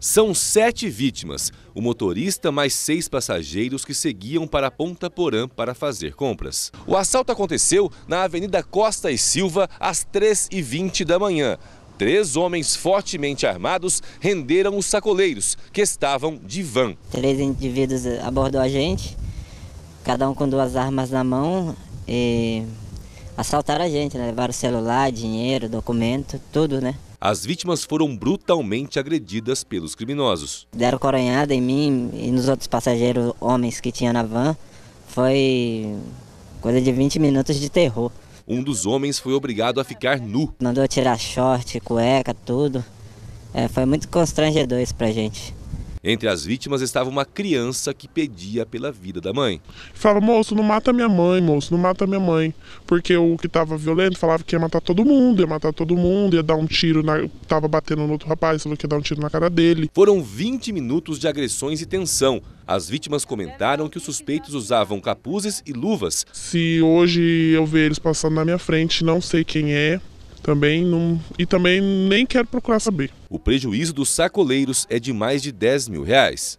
São sete vítimas: o motorista mais seis passageiros que seguiam para Ponta Porã para fazer compras. O assalto aconteceu na Avenida Costa e Silva às 3h20 da manhã. Três homens fortemente armados renderam os sacoleiros, que estavam de van. Três indivíduos abordou a gente, cada um com duas armas na mão. E assaltaram a gente, né? Levaram celular, dinheiro, documento, tudo, né? As vítimas foram brutalmente agredidas pelos criminosos. Deram coronhada em mim e nos outros passageiros homens que tinha na van. Foi coisa de 20 minutos de terror. Um dos homens foi obrigado a ficar nu. Mandou tirar short, cueca, tudo. É, foi muito constrangedor isso pra gente. Entre as vítimas estava uma criança que pedia pela vida da mãe. Fala, moço, não mata minha mãe, moço, não mata minha mãe. Porque o que estava violento falava que ia matar todo mundo, ia matar todo mundo, ia dar um tiro, na... tava batendo no outro rapaz, falou que ia dar um tiro na cara dele. Foram 20 minutos de agressões e tensão. As vítimas comentaram que os suspeitos usavam capuzes e luvas. Se hoje eu ver eles passando na minha frente, não sei quem é, também não, e também nem quero procurar saber. O prejuízo dos sacoleiros é de mais de 10 mil reais.